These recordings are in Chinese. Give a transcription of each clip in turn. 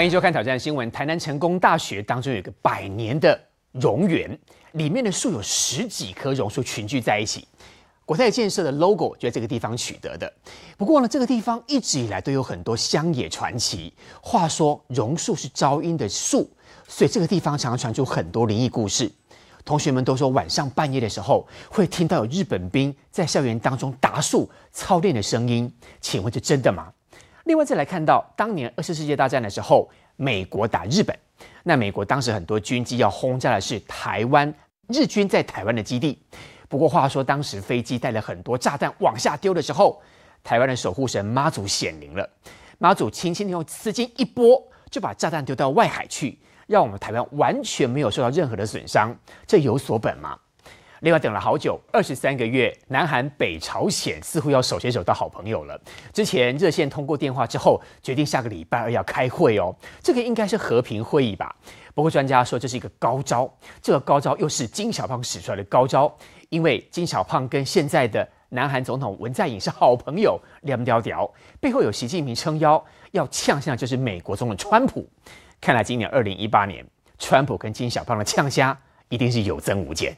欢迎收看《挑战新闻》。台南成功大学当中有个百年的榕园，里面的树有十几棵榕树群聚在一起。国泰建设的 LOGO 就在这个地方取得的。不过呢，这个地方一直以来都有很多乡野传奇。话说榕树是招阴的树，所以这个地方常常传出很多灵异故事。同学们都说晚上半夜的时候会听到有日本兵在校园当中打树操练的声音，请问这真的吗？另外再来看到，当年二次世界大战的时候，美国打日本，那美国当时很多军机要轰炸的是台湾日军在台湾的基地。不过话说，当时飞机带了很多炸弹往下丢的时候，台湾的守护神妈祖显灵了，妈祖轻轻的用丝巾一拨，就把炸弹丢到外海去，让我们台湾完全没有受到任何的损伤。这有所本吗？另外等了好久，二十三个月，南韩、北朝鲜似乎要手牵手当好朋友了。之前热线通过电话之后，决定下个礼拜二要开会哦。这个应该是和平会议吧？不过专家说这是一个高招，这个高招又是金小胖使出来的高招，因为金小胖跟现在的南韩总统文在寅是好朋友，两屌屌背后有习近平撑腰，要呛向就是美国总统川普。看来今年二零一八年，川普跟金小胖的呛虾一定是有增无减。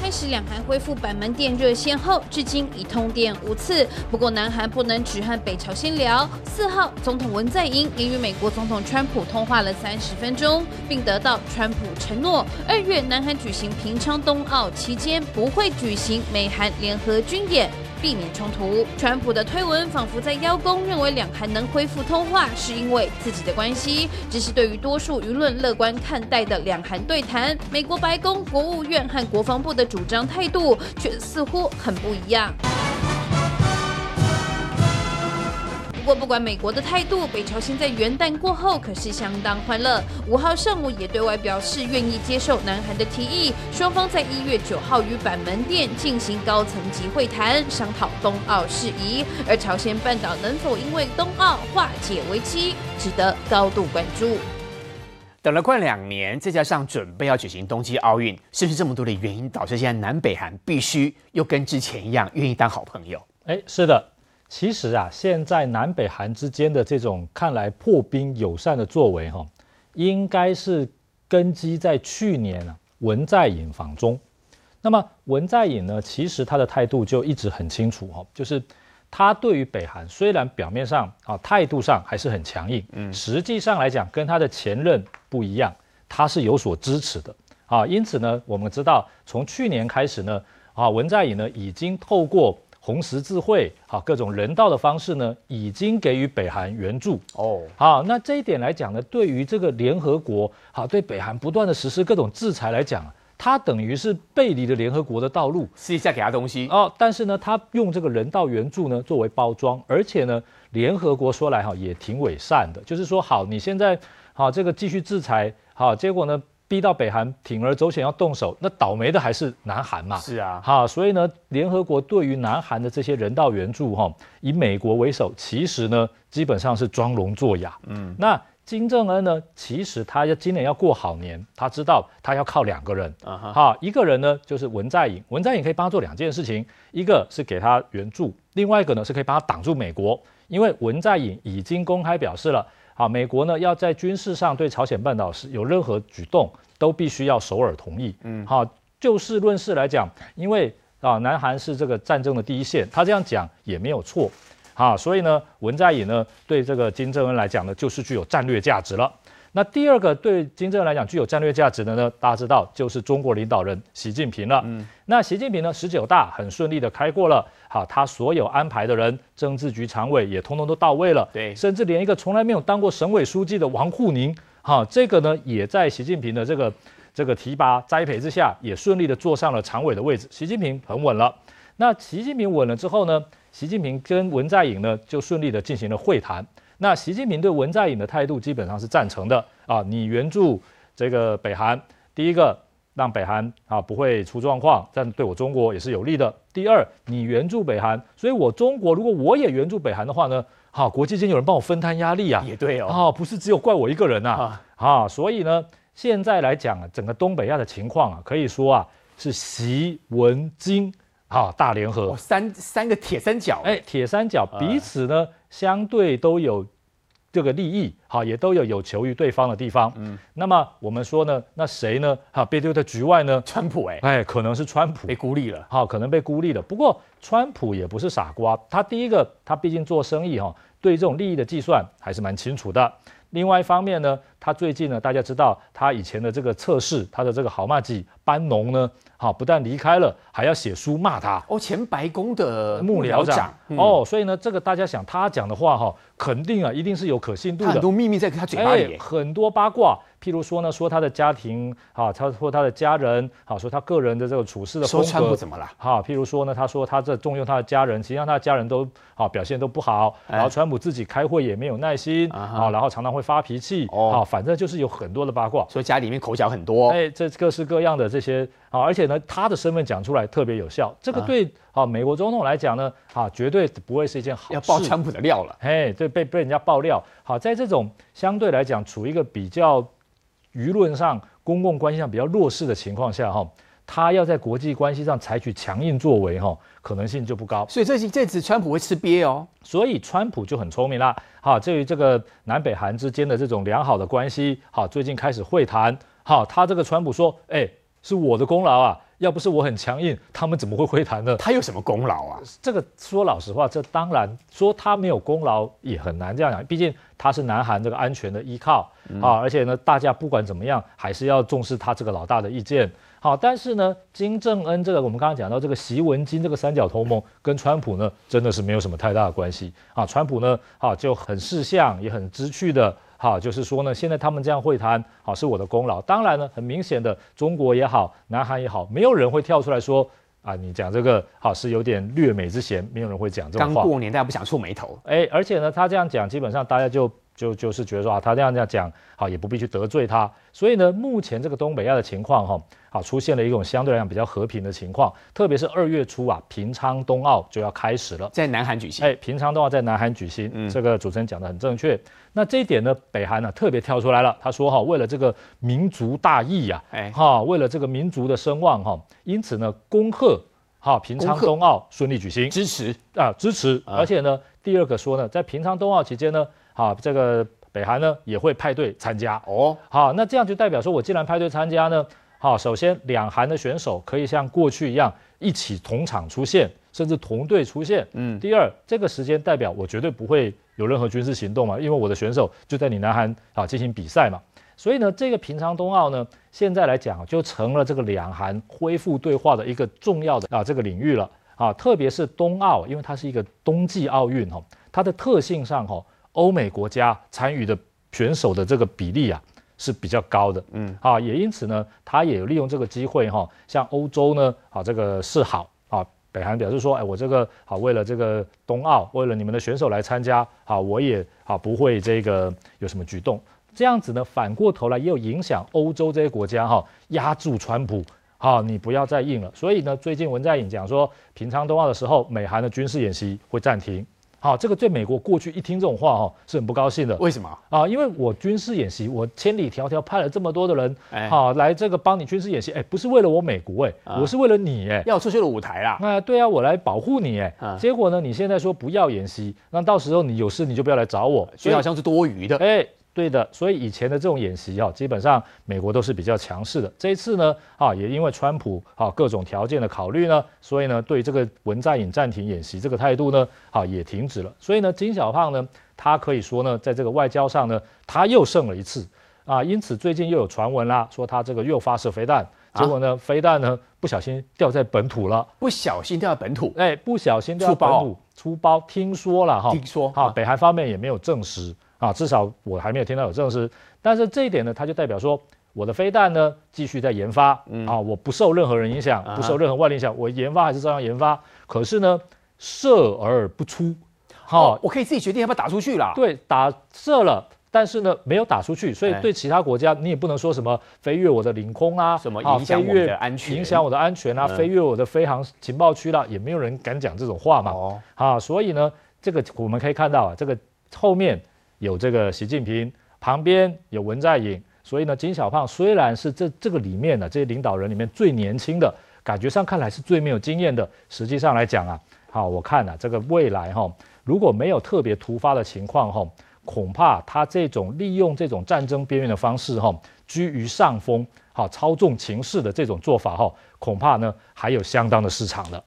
开始两韩恢复板门店热线后，至今已通电五次。不过，南韩不能只和北朝先聊。四号，总统文在寅也与美国总统川普通话了三十分钟，并得到川普承诺，二月南韩举行平昌冬奥期间不会举行美韩联合军演。避免冲突。川普的推文仿佛在邀功，认为两韩能恢复通话是因为自己的关系。只是对于多数舆论乐观看待的两韩对谈，美国白宫、国务院和国防部的主张态度却似乎很不一样。不过，不管美国的态度，北朝鲜在元旦过后可是相当欢乐。五号上午也对外表示愿意接受南韩的提议，双方在一月九号与板门店进行高层级会谈，商讨冬奥事宜。而朝鲜半岛能否因为冬奥化解危机，值得高度关注。等了快两年，再加上准备要举行冬季奥运，是不是这么多的原因导致现在南北韩必须又跟之前一样，愿意当好朋友？哎，是的。其实啊，现在南北韩之间的这种看来破冰友善的作为哈，应该是根基在去年啊文在寅访中，那么文在寅呢，其实他的态度就一直很清楚哈，就是他对于北韩虽然表面上啊态度上还是很强硬，嗯，实际上来讲跟他的前任不一样，他是有所支持的啊。因此呢，我们知道从去年开始呢，啊文在寅呢已经透过。红十字会，好各种人道的方式呢，已经给予北韩援助。哦，好，那这一点来讲呢，对于这个联合国，好对北韩不断的实施各种制裁来讲，它等于是背离了联合国的道路。试一下给他东西。哦，但是呢，它用这个人道援助呢作为包装，而且呢，联合国说来哈也挺伪善的，就是说好你现在好这个继续制裁，好结果呢。逼到北韩铤而走险要动手，那倒霉的还是南韩嘛？是啊，哈，所以呢，联合国对于南韩的这些人道援助，哈，以美国为首，其实呢，基本上是装聋作哑。嗯，那金正恩呢，其实他今年要过好年，他知道他要靠两个人，哈，一个人呢就是文在寅，文在寅可以帮他做两件事情，一个是给他援助，另外一个呢是可以帮他挡住美国，因为文在寅已经公开表示了。好，美国呢要在军事上对朝鲜半岛是有任何举动，都必须要首尔同意。嗯，好，就事论事来讲，因为啊，南韩是这个战争的第一线，他这样讲也没有错。啊，所以呢，文在寅呢对这个金正恩来讲呢，就是具有战略价值了。那第二个对金正恩来讲具有战略价值的呢，大家知道就是中国领导人习近平了。嗯，那习近平呢，十九大很顺利的开过了，好，他所有安排的人，政治局常委也通通都到位了。对，甚至连一个从来没有当过省委书记的王沪宁，哈，这个呢也在习近平的这个这个提拔栽培之下，也顺利的坐上了常委的位置。习近平很稳了。那习近平稳了之后呢，习近平跟文在寅呢就顺利的进行了会谈。那习近平对文在寅的态度基本上是赞成的啊，你援助这个北韩，第一个让北韩啊不会出状况，这样对我中国也是有利的。第二，你援助北韩，所以我中国如果我也援助北韩的话呢，好，国际间有人帮我分摊压力啊，也对哦，啊，不是只有怪我一个人呐，啊，啊，所以呢，现在来讲啊，整个东北亚的情况啊，可以说啊是习文金啊大联合，三三个铁三角，哎，铁三角彼此呢。相对都有这个利益，哈，也都有有求于对方的地方。嗯，那么我们说呢，那谁呢？哈，被丢在局外呢？川普，哎，哎，可能是川普被孤立了，哈，可能被孤立了。不过川普也不是傻瓜，他第一个，他毕竟做生意，哈，对这种利益的计算还是蛮清楚的。另外一方面呢，他最近呢，大家知道他以前的这个测试，他的这个好马基班农呢。好，不但离开了，还要写书骂他哦。前白宫的幕僚长哦，所以呢，这个大家想他讲的话哈，肯定啊，一定是有可信度的。很多秘密在他嘴巴里，很多八卦。譬如说呢，说他的家庭，哈，他说他的家人，好，说他个人的这个处事的风格怎么了？哈，譬如说呢，他说他在重用他的家人，实际上他的家人都啊表现都不好，然后川普自己开会也没有耐心，啊，然后常常会发脾气，啊，反正就是有很多的八卦，所以家里面口角很多。哎，这各式各样的这些啊，而且呢，他的身份讲出来特别有效，这个对啊，美国总统来讲呢，啊，绝对不会是一件好事，要爆川普的料了，哎，对，被被人家爆料，好，在这种相对来讲，处一个比较。舆论上、公共关系上比较弱势的情况下，哈，他要在国际关系上采取强硬作为，哈，可能性就不高。所以这次这次川普会吃瘪哦。所以川普就很聪明啦，哈。至于这个南北韩之间的这种良好的关系，哈，最近开始会谈，哈，他这个川普说，哎，是我的功劳啊，要不是我很强硬，他们怎么会会谈呢？他有什么功劳啊？这个说老实话，这当然说他没有功劳也很难这样讲，毕竟他是南韩这个安全的依靠。啊，而且呢，大家不管怎么样，还是要重视他这个老大的意见。好，但是呢，金正恩这个，我们刚刚讲到这个习文金这个三角同盟，跟川普呢，真的是没有什么太大的关系。啊，川普呢，啊，就很识相，也很知趣的，哈，就是说呢，现在他们这样会谈，好，是我的功劳。当然呢，很明显的，中国也好，南韩也好，没有人会跳出来说，啊，你讲这个，好，是有点略美之嫌，没有人会讲这个话。刚过年，大家不想触霉头。哎，而且呢，他这样讲，基本上大家就。就就是觉得说啊，他这样这样讲，好也不必去得罪他。所以呢，目前这个东北亚的情况哈，好出现了一种相对来讲比较和平的情况。特别是二月初啊，平昌冬奥就要开始了，在南韩举行。哎，平昌冬奥在南韩举行，嗯，这个主持人讲的很正确。那这一点呢，北韩呢特别跳出来了，他说哈，为了这个民族大义呀，哎哈，为了这个民族的声望哈，因此呢，恭贺哈平昌冬奥顺利举行，支持啊，支持。而且呢，第二个说呢，在平昌冬奥期间呢。好，这个北韩呢也会派队参加哦。好，那这样就代表说，我既然派队参加呢，好，首先两韩的选手可以像过去一样一起同场出现，甚至同队出现。嗯，第二，这个时间代表我绝对不会有任何军事行动嘛，因为我的选手就在你南韩啊进行比赛嘛。所以呢，这个平昌冬奥呢，现在来讲就成了这个两韩恢复对话的一个重要的啊这个领域了啊，特别是冬奥，因为它是一个冬季奥运哈，它的特性上哈。欧美国家参与的选手的这个比例啊是比较高的，嗯，啊也因此呢，他也利用这个机会哈，向欧洲呢，啊，这个示好啊，北韩表示说，哎，我这个好为了这个冬奥，为了你们的选手来参加，啊，我也啊不会这个有什么举动，这样子呢，反过头来也有影响欧洲这些国家哈，压住川普，哈你不要再硬了，所以呢，最近文在寅讲说平昌冬奥的时候，美韩的军事演习会暂停。好，这个对美国过去一听这种话哦，是很不高兴的。为什么啊？因为我军事演习，我千里迢迢派了这么多的人，好来这个帮你军事演习，哎，不是为了我美国，哎，我是为了你，哎，要出去了舞台啦。那对啊，我来保护你，哎，结果呢，你现在说不要演习，那到时候你有事你就不要来找我，所以好像是多余的，哎。对的，所以以前的这种演习啊，基本上美国都是比较强势的。这一次呢，啊，也因为川普啊各种条件的考虑呢，所以呢，对这个文在寅暂停演习这个态度呢，啊，也停止了。所以呢，金小胖呢，他可以说呢，在这个外交上呢，他又胜了一次啊。因此最近又有传闻啦，说他这个又发射飞弹，结果呢，飞弹呢不小心掉在本土了，不小心掉在本土，哎，不小心掉本土，出包，出包，听说了哈，听说，好，北韩方面也没有证实。啊，至少我还没有听到有证实。但是这一点呢，它就代表说，我的飞弹呢继续在研发。啊，我不受任何人影响，不受任何外力影响，我研发还是照样研发。可是呢，射而不出。好，我可以自己决定要不要打出去了。对，打射了，但是呢，没有打出去。所以对其他国家，你也不能说什么飞越我的领空啊，什么影响我的安全，影响我的安全啊，飞越我的飞航情报区了，也没有人敢讲这种话嘛。哦啊，所以呢，这个我们可以看到啊，这个后面。有这个习近平旁边有文在寅，所以呢，金小胖虽然是这这个里面的这些领导人里面最年轻的感觉上看来是最没有经验的，实际上来讲啊，好，我看呢这个未来哈，如果没有特别突发的情况哈，恐怕他这种利用这种战争边缘的方式哈，居于上风，好操纵情势的这种做法哈，恐怕呢还有相当的市场的。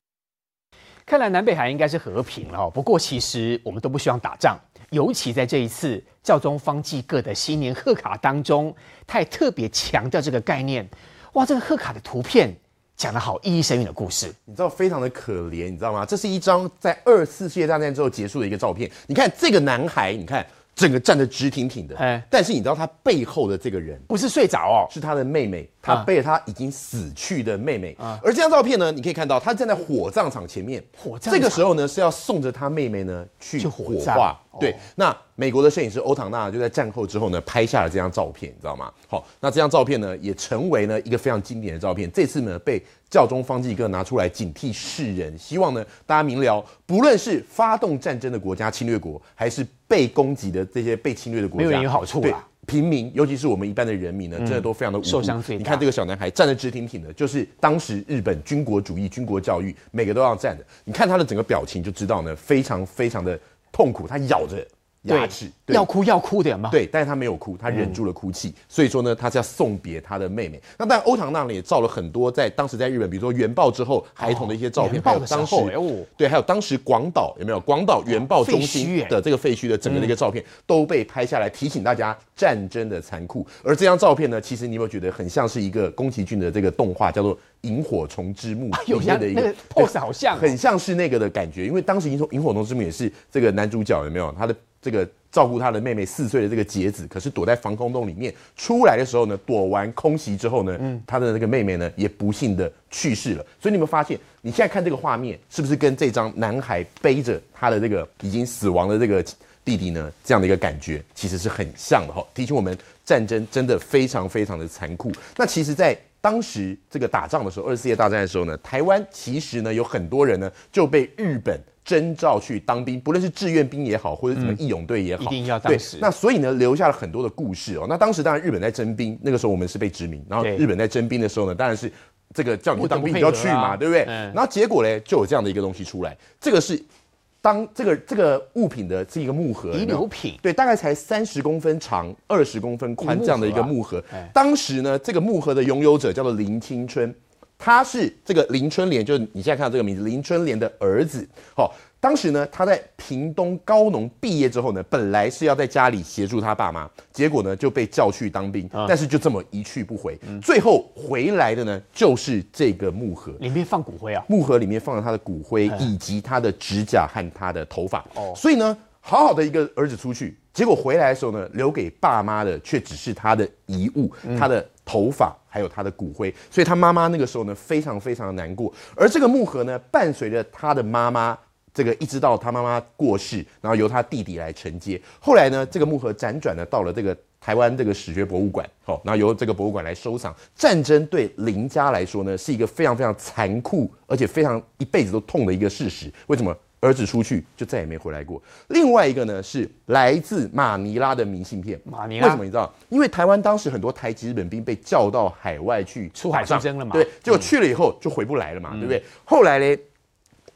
看来南北海应该是和平了，不过其实我们都不希望打仗。尤其在这一次教宗方寄各的新年贺卡当中，他也特别强调这个概念。哇，这个贺卡的图片讲的好，意义深远的故事，你知道非常的可怜，你知道吗？这是一张在二次世界大战之后结束的一个照片。你看这个男孩，你看。整个站得直挺挺的，哎，但是你知道他背后的这个人不是睡着哦，是他的妹妹，他背着他已经死去的妹妹。而这张照片呢，你可以看到他站在火葬场前面，这个时候呢是要送着他妹妹呢去火化。对，那美国的摄影师欧唐纳就在战后之后呢拍下了这张照片，你知道吗？好，那这张照片呢也成为呢一个非常经典的照片，这次呢被。教中方几哥拿出来警惕世人，希望呢大家明了，不论是发动战争的国家侵略国，还是被攻击的这些被侵略的国家，没有好处啊！平民，尤其是我们一般的人民呢，真的都非常的受伤你看这个小男孩站得直挺挺的，就是当时日本军国主义、军国教育，每个都要站的。你看他的整个表情就知道呢，非常非常的痛苦，他咬着。牙齿，要哭要哭点嘛？对，但是他没有哭，他忍住了哭泣。所以说呢，他要送别他的妹妹。那但欧唐那里也照了很多在当时在日本，比如说原爆之后孩童的一些照片，还有当时对，还有当时广岛有没有广岛原爆中心的这个废墟的整个的一个照片都被拍下来，提醒大家战争的残酷。而这张照片呢，其实你有没有觉得很像是一个宫崎骏的这个动画叫做《萤火虫之墓》有些的一个 pose 好像很像是那个的感觉，因为当时《萤火萤火虫之墓》也是这个男主角有没有他的。这个照顾他的妹妹四岁的这个杰子，可是躲在防空洞里面，出来的时候呢，躲完空袭之后呢，嗯，他的那个妹妹呢，也不幸的去世了。所以你有有发现，你现在看这个画面，是不是跟这张男孩背着他的这个已经死亡的这个弟弟呢，这样的一个感觉，其实是很像的哈。提醒我们，战争真的非常非常的残酷。那其实，在当时这个打仗的时候，二次世界大战的时候呢，台湾其实呢有很多人呢就被日本。征召去当兵，不论是志愿兵也好，或者什么义勇队也好，一定要对，那所以呢，留下了很多的故事哦。那当时当然日本在征兵，那个时候我们是被殖民，然后日本在征兵的时候呢，当然是这个叫你去当兵你就去嘛，对不对？然后结果呢，就有这样的一个东西出来，这个是当这个这个物品的是一个木盒，遗留品，对，大概才三十公分长，二十公分宽这样的一个木盒。当时呢，这个木盒的拥有者叫做林青春。他是这个林春莲，就是你现在看到这个名字林春莲的儿子。好，当时呢，他在屏东高农毕业之后呢，本来是要在家里协助他爸妈，结果呢就被叫去当兵，但是就这么一去不回。最后回来的呢，就是这个木盒，里面放骨灰啊。木盒里面放了他的骨灰，以及他的指甲和他的头发。哦，所以呢，好好的一个儿子出去，结果回来的时候呢，留给爸妈的却只是他的遗物，他的头发。还有他的骨灰，所以他妈妈那个时候呢，非常非常的难过。而这个木盒呢，伴随着他的妈妈，这个一直到他妈妈过世，然后由他弟弟来承接。后来呢，这个木盒辗转呢，到了这个台湾这个史学博物馆，好，然后由这个博物馆来收藏。战争对林家来说呢，是一个非常非常残酷，而且非常一辈子都痛的一个事实。为什么？儿子出去就再也没回来过。另外一个呢是来自马尼拉的明信片，马尼拉为什么你知道？因为台湾当时很多台籍日本兵被叫到海外去出海参军了嘛，对，果去了以后就回不来了嘛，对不对？后来呢，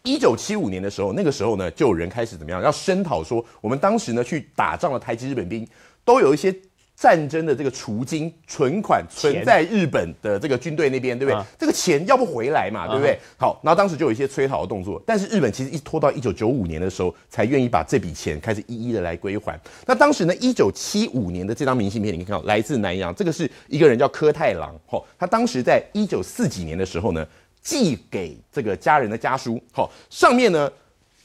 一九七五年的时候，那个时候呢就有人开始怎么样要声讨说，我们当时呢去打仗的台籍日本兵都有一些。战争的这个赎金存款存在日本的这个军队那边，对不对？这个钱要不回来嘛，对不对？好，然后当时就有一些催讨的动作，但是日本其实一拖到一九九五年的时候，才愿意把这笔钱开始一一的来归还。那当时呢，一九七五年的这张明信片，你可以看到来自南洋，这个是一个人叫柯太郎，好，他当时在一九四几年的时候呢，寄给这个家人的家书，好，上面呢。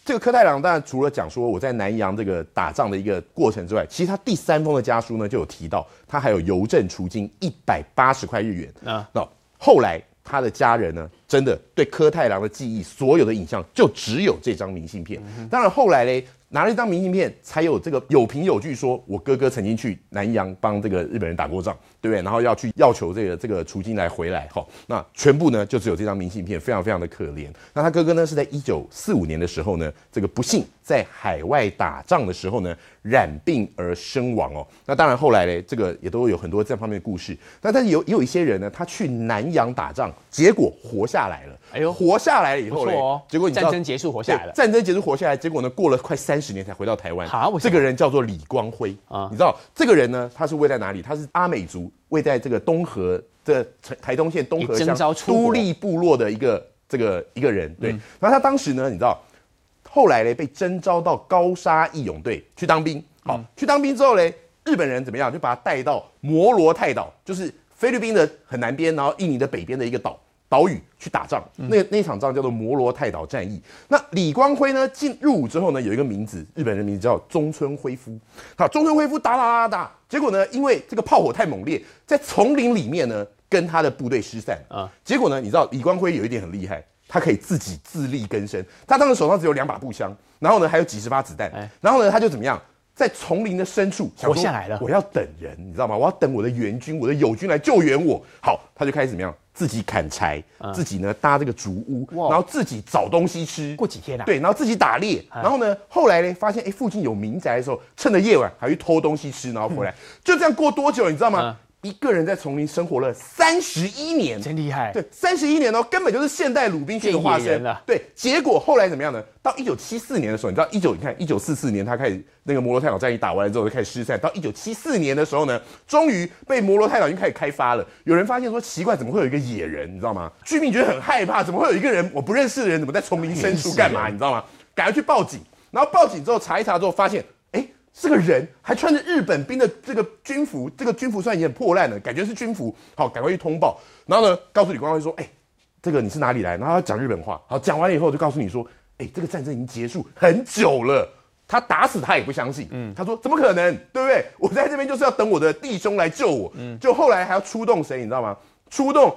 这个柯太郎当然除了讲说我在南洋这个打仗的一个过程之外，其实他第三封的家书呢，就有提到他还有邮政储金一百八十块日元。啊，那后来他的家人呢，真的对柯太郎的记忆所有的影像，就只有这张明信片。当然后来嘞，拿了一张明信片，才有这个有凭有据，说我哥哥曾经去南洋帮这个日本人打过仗。对，然后要去要求这个这个储金来回来哈，那全部呢就只有这张明信片，非常非常的可怜。那他哥哥呢是在一九四五年的时候呢，这个不幸在海外打仗的时候呢染病而身亡哦。那当然后来嘞，这个也都有很多这方面的故事。那但是有也有一些人呢，他去南洋打仗，结果活下来了。哎呦，活下来了以后嘞，结果战争结束活下来了，战争结束活下来，结果呢过了快三十年才回到台湾。好，这个人叫做李光辉啊，你知道这个人呢他是位在哪里？他是阿美族。位在这个东河的台东县东河乡都立部落的一个这个一个人，对。然后他当时呢，你知道，后来嘞被征召到高沙义勇队去当兵，好，去当兵之后嘞，日本人怎么样，就把他带到摩罗泰岛，就是菲律宾的很南边，然后印尼的北边的一个岛。岛屿去打仗，那那场仗叫做摩罗泰岛战役。那李光辉呢，进入伍之后呢，有一个名字，日本人名字叫中村辉夫。好，中村辉夫打打打打，结果呢，因为这个炮火太猛烈，在丛林里面呢，跟他的部队失散啊。结果呢，你知道李光辉有一点很厉害，他可以自己自力更生。他当时手上只有两把步枪，然后呢，还有几十发子弹。然后呢，他就怎么样？在丛林的深处活下来了。我要等人，你知道吗？我要等我的援军，我的友军来救援我。好，他就开始怎么样？自己砍柴，自己呢搭这个竹屋，然后自己找东西吃。过几天啊？对，然后自己打猎，然后呢，后来呢发现哎，附近有民宅的时候，趁着夜晚还去偷东西吃，然后回来。就这样过多久，你知道吗？一个人在丛林生活了三十一年，真厉害。对，三十一年哦，根本就是现代鲁滨逊的化身了。对，结果后来怎么样呢？到一九七四年的时候，你知道一九你看一九四四年他开始那个摩洛太岛战役打完了之后就开始失散，到一九七四年的时候呢，终于被摩洛太岛已经开始开发了。有人发现说奇怪，怎么会有一个野人？你知道吗？居民觉得很害怕，怎么会有一个人我不认识的人？怎么在丛林深处干嘛？你知道吗？赶快去报警，然后报警之后查一查之后发现。是个人还穿着日本兵的这个军服，这个军服虽然已经破烂了，感觉是军服。好，赶快去通报，然后呢，告诉李光辉说：“哎，这个你是哪里来？”然后讲日本话。好，讲完以后就告诉你说：“哎，这个战争已经结束很久了。”他打死他也不相信。嗯，他说：“怎么可能？对不对？我在这边就是要等我的弟兄来救我。”嗯，就后来还要出动谁？你知道吗？出动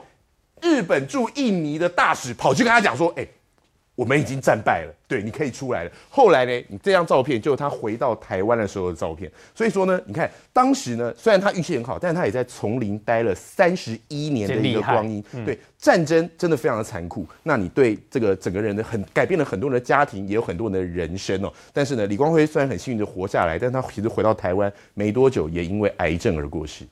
日本驻印尼的大使跑去跟他讲说：“哎。”我们已经战败了，对，你可以出来了。后来呢？你这张照片就是他回到台湾的时候的照片。所以说呢，你看当时呢，虽然他运气很好，但是他也在丛林待了三十一年的一个光阴。对，战争真的非常的残酷。那你对这个整个人的很改变了很多人的家庭，也有很多人的人生哦。但是呢，李光辉虽然很幸运的活下来，但他其实回到台湾没多久，也因为癌症而过世。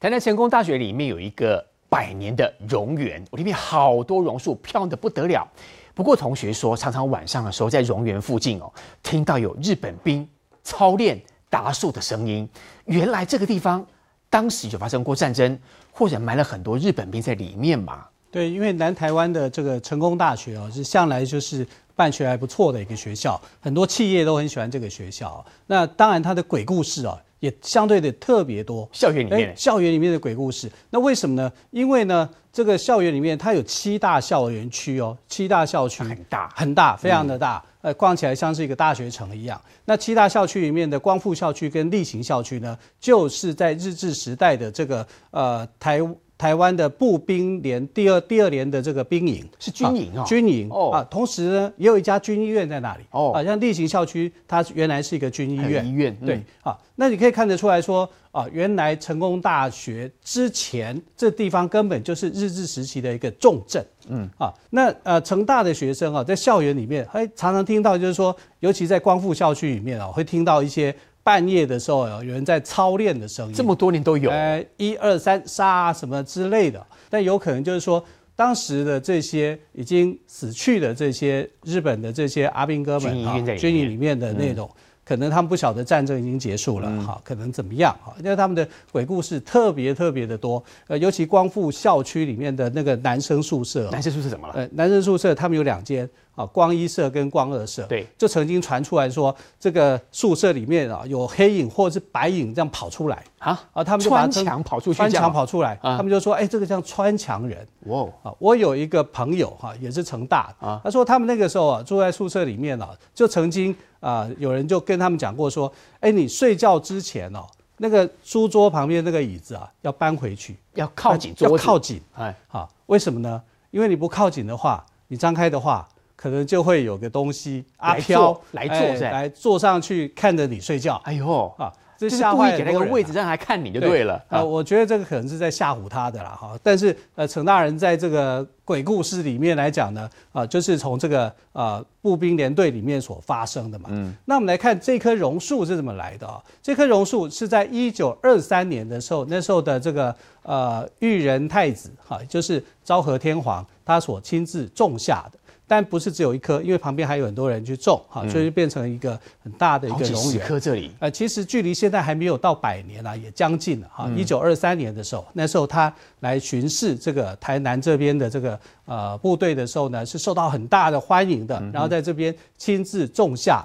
台南成功大学里面有一个百年的榕园，里面好多榕树，漂亮的不得了。不过同学说，常常晚上的时候在榕园附近哦，听到有日本兵操练打数的声音。原来这个地方当时就发生过战争，或者埋了很多日本兵在里面嘛？对，因为南台湾的这个成功大学哦，是向来就是办学还不错的一个学校，很多企业都很喜欢这个学校。那当然，它的鬼故事哦。也相对的特别多，校园里面，校园里面的鬼故事，那为什么呢？因为呢，这个校园里面它有七大校园区哦，七大校区很大，很大，非常的大，呃，逛起来像是一个大学城一样。那七大校区里面的光复校区跟例行校区呢，就是在日治时代的这个呃台。台湾的步兵连第二第二连的这个兵营是军营啊，军营哦啊，同时呢也有一家军医院在那里哦，啊像例行校区，它原来是一个军医院，医院对啊，那你可以看得出来说啊，原来成功大学之前这地方根本就是日治时期的一个重镇，嗯啊，那呃成大的学生啊，在校园里面，还常常听到就是说，尤其在光复校区里面啊，会听到一些。半夜的时候，有人在操练的声音，这么多年都有。呃，一二三杀什么之类的，但有可能就是说，当时的这些已经死去的这些日本的这些阿兵哥们啊，军营里面的那种。可能他们不晓得战争已经结束了，哈，可能怎么样，哈，因为他们的鬼故事特别特别的多，呃，尤其光复校区里面的那个男生宿舍，男生宿舍怎么了？呃，男生宿舍他们有两间啊，光一社跟光二社，对，就曾经传出来说，这个宿舍里面啊有黑影或者是白影这样跑出来，啊啊，他们就穿墙跑出去，穿墙跑出来，他们就说，哎，这个叫穿墙人，哇，啊，我有一个朋友哈，也是成大啊，他说他们那个时候啊住在宿舍里面啊，就曾经。啊，有人就跟他们讲过说，哎，你睡觉之前哦，那个书桌旁边那个椅子啊，要搬回去，要靠紧坐，要靠紧，哎，好，为什么呢？因为你不靠紧的话，你张开的话，可能就会有个东西啊飘来坐，来坐上去看着你睡觉，哎呦啊。这吓坏给那个位置，让他看你就对了啊！我觉得这个可能是在吓唬他的啦哈。但是呃，陈大人在这个鬼故事里面来讲呢，啊，就是从这个呃步兵连队里面所发生的嘛。嗯，那我们来看这棵榕树是怎么来的啊？这棵榕树是在一九二三年的时候，那时候的这个呃裕仁太子哈，就是昭和天皇，他所亲自种下的。但不是只有一棵，因为旁边还有很多人去种，哈，所以就变成一个很大的一个榕园。几棵这里，呃，其实距离现在还没有到百年啦，也将近了哈。一九二三年的时候，那时候他来巡视这个台南这边的这个呃部队的时候呢，是受到很大的欢迎的，然后在这边亲自种下。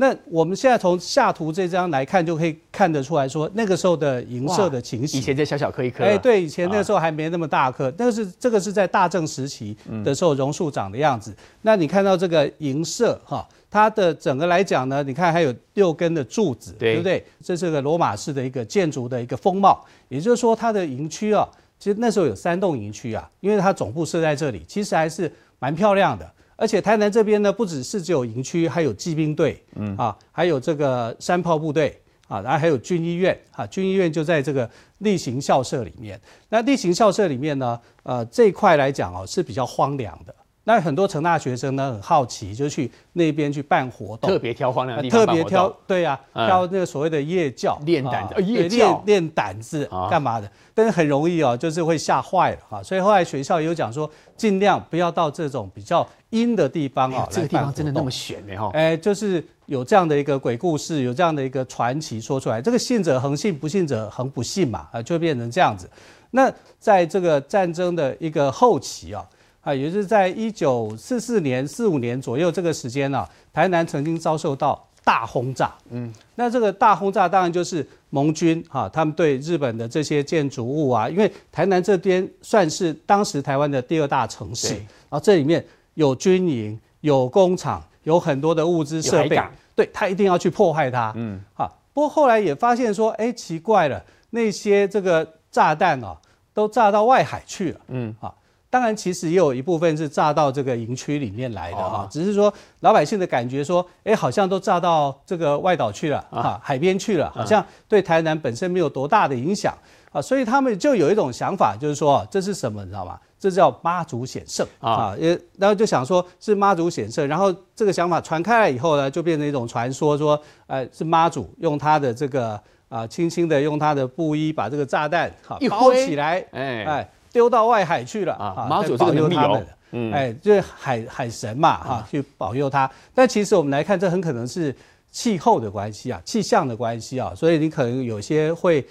那我们现在从下图这张来看，就可以看得出来说，那个时候的银色的情形。以前才小小颗一颗。哎，对，以前那时候还没那么大颗。但是这个是在大正时期的时候榕树长的样子。那你看到这个银色哈，它的整个来讲呢，你看还有六根的柱子，对不对？这是个罗马式的一个建筑的一个风貌。也就是说，它的营区啊，其实那时候有三栋营区啊，因为它总部设在这里，其实还是蛮漂亮的。而且台南这边呢，不只是只有营区，还有机兵队，嗯啊，还有这个山炮部队啊，然后还有军医院啊，军医院就在这个例行校舍里面。那例行校舍里面呢，呃，这一块来讲哦，是比较荒凉的。那很多城大学生呢，很好奇，就去那边去办活动，特别挑荒凉地方特别挑，对啊，挑那个所谓的夜教，练胆子，夜练练胆子，干嘛的？但是很容易哦，就是会吓坏了哈。所以后来学校有讲说，尽量不要到这种比较阴的地方啊这个地方真的那么悬的哈？哎，就是有这样的一个鬼故事，有这样的一个传奇说出来，这个信者恒信，不信者恒不信嘛，啊，就变成这样子。那在这个战争的一个后期啊。啊，也是在一九四四年、四五年左右这个时间呢，台南曾经遭受到大轰炸。嗯，那这个大轰炸当然就是盟军哈，他们对日本的这些建筑物啊，因为台南这边算是当时台湾的第二大城市，然后这里面有军营、有工厂、有很多的物资设备，对他一定要去破坏它。嗯，啊，不过后来也发现说，哎，奇怪了，那些这个炸弹啊，都炸到外海去了。嗯，啊。当然，其实也有一部分是炸到这个营区里面来的哈，只是说老百姓的感觉说，哎，好像都炸到这个外岛去了啊，海边去了，好像对台南本身没有多大的影响啊，所以他们就有一种想法，就是说这是什么，你知道吗？这叫妈祖显圣啊，也然后就想说是妈祖显圣，然后这个想法传开来以后呢，就变成一种传说，说，哎，是妈祖用他的这个啊，轻轻的用他的布衣把这个炸弹好一挥起来，哎。丢到外海去了啊！马祖是保佑他们，哎，就是海海神嘛，哈，去保佑他。但其实我们来看，这很可能是气候的关系啊，气象的关系啊，所以你可能有些会，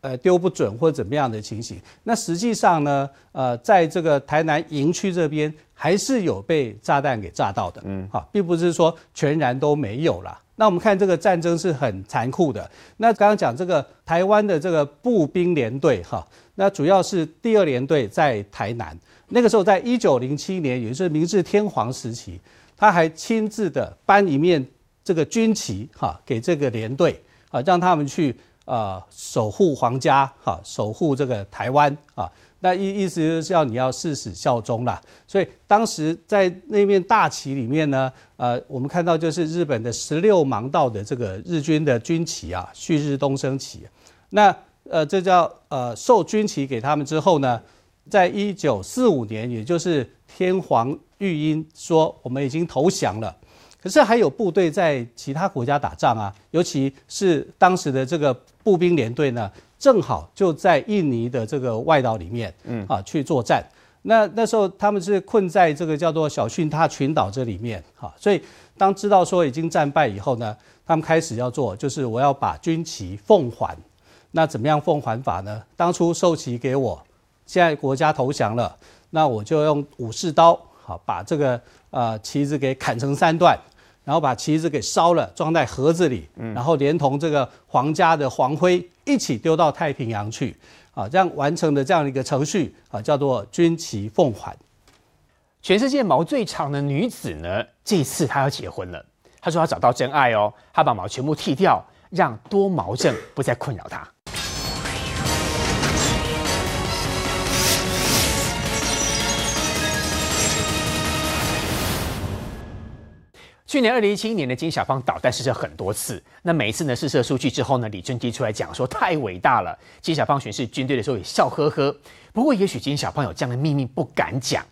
呃，丢不准或怎么样的情形。那实际上呢，呃，在这个台南营区这边还是有被炸弹给炸到的，嗯，好，并不是说全然都没有了。那我们看这个战争是很残酷的。那刚刚讲这个台湾的这个步兵连队，哈。那主要是第二联队在台南，那个时候在一九零七年，也是明治天皇时期，他还亲自的颁一面这个军旗哈给这个联队啊，让他们去啊守护皇家哈，守护这个台湾啊，那意意思就是要你要誓死效忠啦，所以当时在那面大旗里面呢，呃，我们看到就是日本的十六芒道的这个日军的军旗啊，旭日东升旗，那。呃，这叫呃，授军旗给他们之后呢，在一九四五年，也就是天皇御英说我们已经投降了，可是还有部队在其他国家打仗啊，尤其是当时的这个步兵连队呢，正好就在印尼的这个外岛里面，嗯啊去作战。那那时候他们是困在这个叫做小逊他群岛这里面，哈，所以当知道说已经战败以后呢，他们开始要做，就是我要把军旗奉还。那怎么样奉还法呢？当初受旗给我，现在国家投降了，那我就用武士刀，好把这个呃旗子给砍成三段，然后把旗子给烧了，装在盒子里，然后连同这个皇家的皇徽一起丢到太平洋去，啊，这样完成的这样的一个程序啊，叫做军旗奉还。全世界毛最长的女子呢，这次她要结婚了。她说她找到真爱哦，她把毛全部剃掉，让多毛症不再困扰她。去年二零一七年的金小胖导弹试射很多次，那每一次呢试射出去之后呢，李俊基出来讲说太伟大了。金小胖巡视军队的时候也笑呵呵，不过也许金小胖有这样的秘密不敢讲。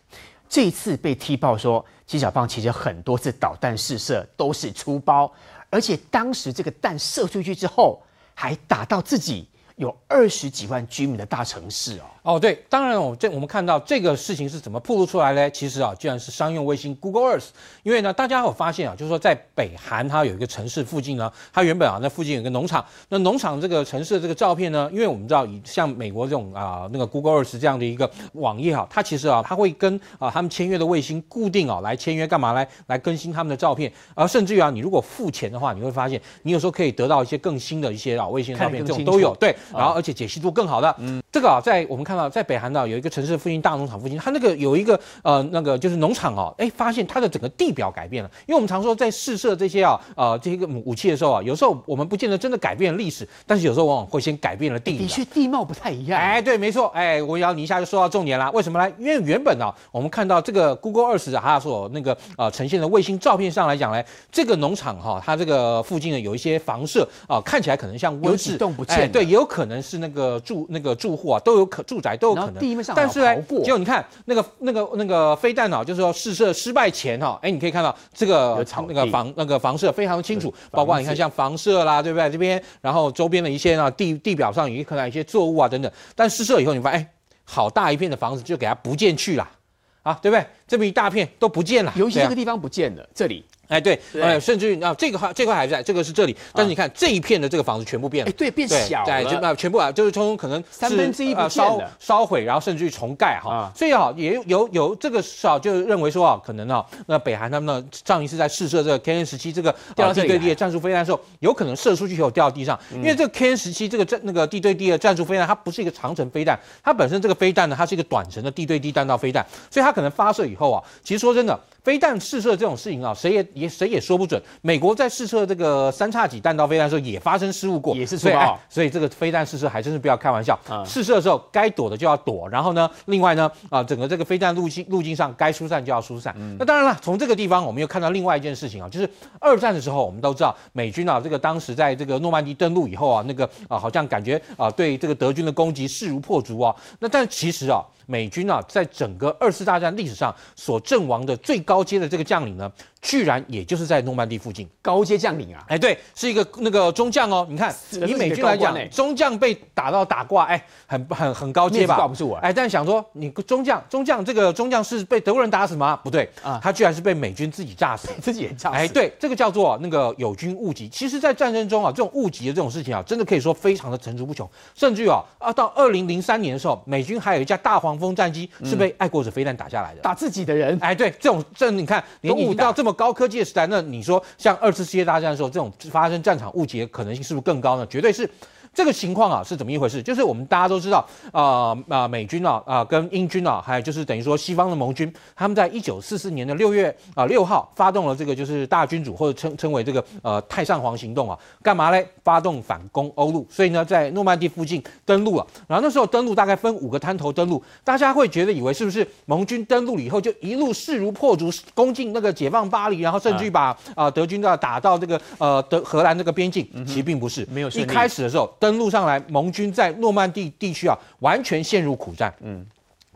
这一次被踢爆说金小胖其实很多次导弹试射都是出包，而且当时这个弹射出去之后还打到自己。有二十几万居民的大城市哦。哦，对，当然我这我们看到这个事情是怎么曝露出来呢？其实啊，居然是商用卫星 Google Earth。因为呢，大家有发现啊，就是说在北韩它有一个城市附近呢，它原本啊那附近有个农场。那农场这个城市的这个照片呢，因为我们知道以像美国这种啊那个 Google Earth 这样的一个网页哈，它其实啊它会跟啊他们签约的卫星固定啊来签约干嘛来来更新他们的照片。而甚至于啊你如果付钱的话，你会发现你有时候可以得到一些更新的一些啊卫星的照片这种都有对。然后，而且解析度更好的，嗯，这个啊，在我们看到在北韩岛有一个城市附近，大农场附近，它那个有一个呃，那个就是农场哦，哎，发现它的整个地表改变了。因为我们常说在试射这些啊，呃，这些个武器的时候啊，有时候我们不见得真的改变了历史，但是有时候往往会先改变了地理，的确地貌不太一样。哎，对，没错。哎，我要你一下就说到重点了。为什么呢？因为原本啊，我们看到这个 Google 二十它所那个啊呈现的卫星照片上来讲呢，这个农场哈，它这个附近呢有一些房舍啊，看起来可能像温室，哎，对，也有可可能是那个住那个住户啊，都有可住宅都有可能，但是呢，果你看那个那个那个飞弹啊，就是说试射失败前哈，哎，你可以看到这个那个房那个房舍非常清楚，包括你看像房舍啦，对不对？这边然后周边的一些啊地地表上有一能一些作物啊等等，但试射以后你发现哎，好大一片的房子就给它不见去了啊，对不对？这么一大片都不见了，尤其这个地方不见了，这里。哎，对，哎，甚至啊，这个还这块还在，这个是这里，但是你看这一片的这个房子全部变了。哎，对，变小了，对，就啊，全部啊，就是从可能三分之一烧烧毁，然后甚至于重盖哈。所以啊，也有有这个啊，就认为说啊，可能啊，那北韩他们呢，上一次在试射这个 KN 十七这个地对地的战术飞弹的时候，有可能射出去以后掉到地上，因为这个 KN 十七这个战那个地对地的战术飞弹，它不是一个长程飞弹，它本身这个飞弹呢，它是一个短程的地对地弹道飞弹，所以它可能发射以后啊，其实说真的，飞弹试射这种事情啊，谁也也谁也说不准。美国在试射这个三叉戟弹道飞弹的时候，也发生失误过，也是失误。所以，所以这个飞弹试射还真是不要开玩笑。试射的时候，该躲的就要躲。然后呢，另外呢，啊，整个这个飞弹路径路径上该疏散就要疏散。那当然了，从这个地方，我们又看到另外一件事情啊，就是二战的时候，我们都知道美军啊，这个当时在这个诺曼底登陆以后啊，那个啊，好像感觉啊，对这个德军的攻击势如破竹啊。那但其实啊，美军啊，在整个二次大战历史上所阵亡的最高阶的这个将领呢？居然也就是在诺曼底附近，高阶将领啊，哎，对，是一个那个中将哦。你看，以美军来讲，哎，中将被打到打挂，哎，很很很高阶吧？挂不住啊。哎，但想说你中将，中将这个中将是被德国人打死吗？不对，啊，他居然是被美军自己炸死，自己也炸。哎，对，这个叫做那个友军误击。其实，在战争中啊，这种误击的这种事情啊，真的可以说非常的层出不穷。甚至啊，啊，到二零零三年的时候，美军还有一架大黄蜂战机是被爱国者飞弹打下来的，打自己的人。哎，对，这种这你看，连误到这么。高科技的时代，那你说像二次世界大战的时候，这种发生战场误解可能性是不是更高呢？绝对是。这个情况啊是怎么一回事？就是我们大家都知道啊啊，美军啊啊，跟英军啊，还有就是等于说西方的盟军，他们在一九四四年的六月啊六号发动了这个就是大君主或者称称为这个呃太上皇行动啊，干嘛嘞？发动反攻欧陆，所以呢，在诺曼底附近登陆了。然后那时候登陆大概分五个滩头登陆，大家会觉得以为是不是盟军登陆了以后就一路势如破竹，攻进那个解放巴黎，然后甚至于把啊德军都要打到这个呃德荷兰这个边境？其实并不是，没有。一开始的时候。登陆上来，盟军在诺曼底地区啊，完全陷入苦战。嗯，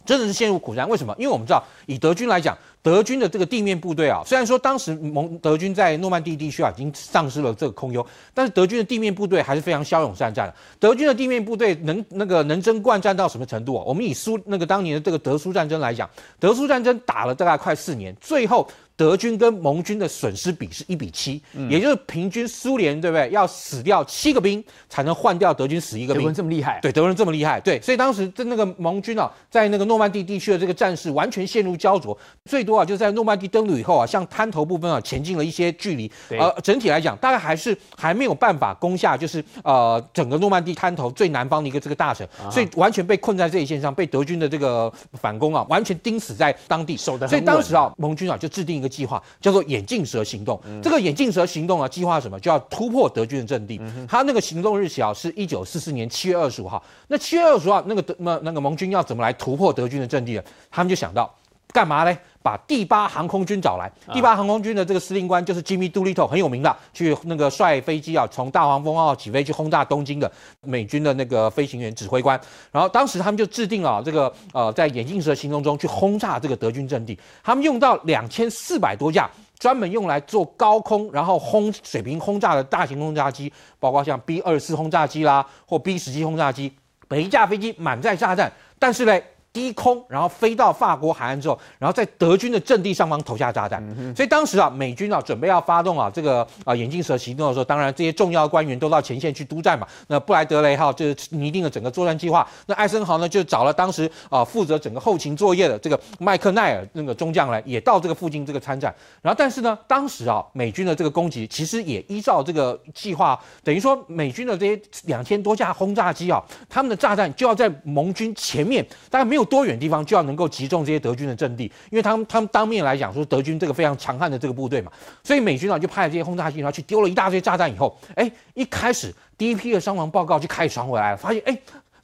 真的是陷入苦战。为什么？因为我们知道，以德军来讲，德军的这个地面部队啊，虽然说当时盟德军在诺曼底地区啊已经丧失了这个空优，但是德军的地面部队还是非常骁勇善战的。德军的地面部队能那个能征惯战到什么程度啊？我们以苏那个当年的这个德苏战争来讲，德苏战争打了大概快四年，最后。德军跟盟军的损失比是一比七，也就是平均苏联对不对？要死掉七个兵才能换掉德军死一个兵。德这么厉害？对，德国人这么厉害。对，所以当时在那个盟军啊，在那个诺曼底地区的这个战事完全陷入焦灼。最多啊，就是在诺曼底登陆以后啊，向滩头部分啊前进了一些距离。呃，整体来讲，大概还是还没有办法攻下，就是呃，整个诺曼底滩头最南方的一个这个大城所以完全被困在这一线上，被德军的这个反攻啊，完全钉死在当地守的。所以当时啊，盟军啊就制定一个。计划叫做眼镜蛇行动。这个眼镜蛇行动啊，计划什么？就要突破德军的阵地。他那个行动日期啊，是一九四四年七月二十五号。那七月二十五号，那个德、那那个盟军要怎么来突破德军的阵地呢？他们就想到。干嘛呢？把第八航空军找来，第八航空军的这个司令官就是 Jimmy Doolittle，很有名的，去那个率飞机啊，从大黄蜂号起飞去轰炸东京的美军的那个飞行员指挥官。然后当时他们就制定了这个呃，在眼镜蛇行动中去轰炸这个德军阵地。他们用到两千四百多架专门用来做高空然后轰水平轰炸的大型轰炸机，包括像 B 二四轰炸机啦，或 B 十七轰炸机，每一架飞机满载炸弹，但是呢。低空，然后飞到法国海岸之后，然后在德军的阵地上方投下炸弹。所以当时啊，美军啊准备要发动啊这个啊眼镜蛇行动的时候，当然这些重要官员都到前线去督战嘛。那布莱德雷号就是拟定了整个作战计划。那艾森豪呢就找了当时啊负责整个后勤作业的这个麦克奈尔那个中将来，也到这个附近这个参战。然后但是呢，当时啊美军的这个攻击其实也依照这个计划，等于说美军的这些两千多架轰炸机啊，他们的炸弹就要在盟军前面，大概没有。有多远地方就要能够集中这些德军的阵地，因为他们他们当面来讲说德军这个非常强悍的这个部队嘛，所以美军呢就派了这些轰炸机然后去丢了一大堆炸弹以后，哎，一开始第一批的伤亡报告就开始传回来了，发现哎。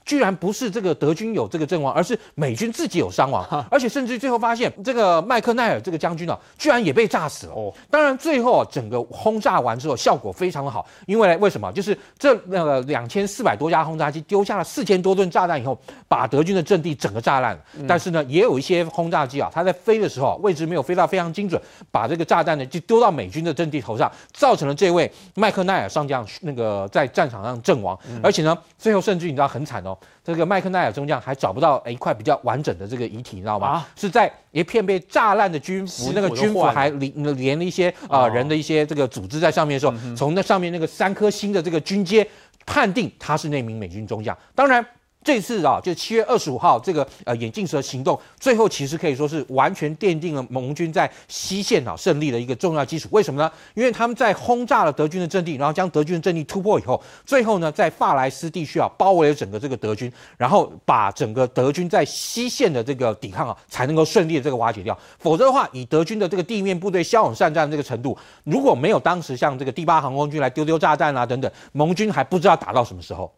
居然不是这个德军有这个阵亡，而是美军自己有伤亡，而且甚至最后发现这个麦克奈尔这个将军啊，居然也被炸死了。哦，当然，最后整个轰炸完之后效果非常的好，因为为什么？就是这那个两千四百多架轰炸机丢下了四千多吨炸弹以后，把德军的阵地整个炸烂了。但是呢，也有一些轰炸机啊，它在飞的时候位置没有飞到非常精准，把这个炸弹呢就丢到美军的阵地头上，造成了这位麦克奈尔上将那个在战场上阵亡。而且呢，最后甚至你知道很惨哦。这个麦克奈尔中将还找不到一块比较完整的这个遗体，你知道吗？是在一片被炸烂的军服，那个军服还连了一些啊人的一些这个组织在上面的时候，从那上面那个三颗星的这个军阶，判定他是那名美军中将。当然。这次啊，就七月二十五号这个呃眼镜蛇行动，最后其实可以说是完全奠定了盟军在西线啊胜利的一个重要基础。为什么呢？因为他们在轰炸了德军的阵地，然后将德军的阵地突破以后，最后呢，在法莱斯地区啊包围了整个这个德军，然后把整个德军在西线的这个抵抗啊，才能够顺利的这个瓦解掉。否则的话，以德军的这个地面部队骁勇善战这个程度，如果没有当时像这个第八航空军来丢丢炸弹啊等等，盟军还不知道打到什么时候。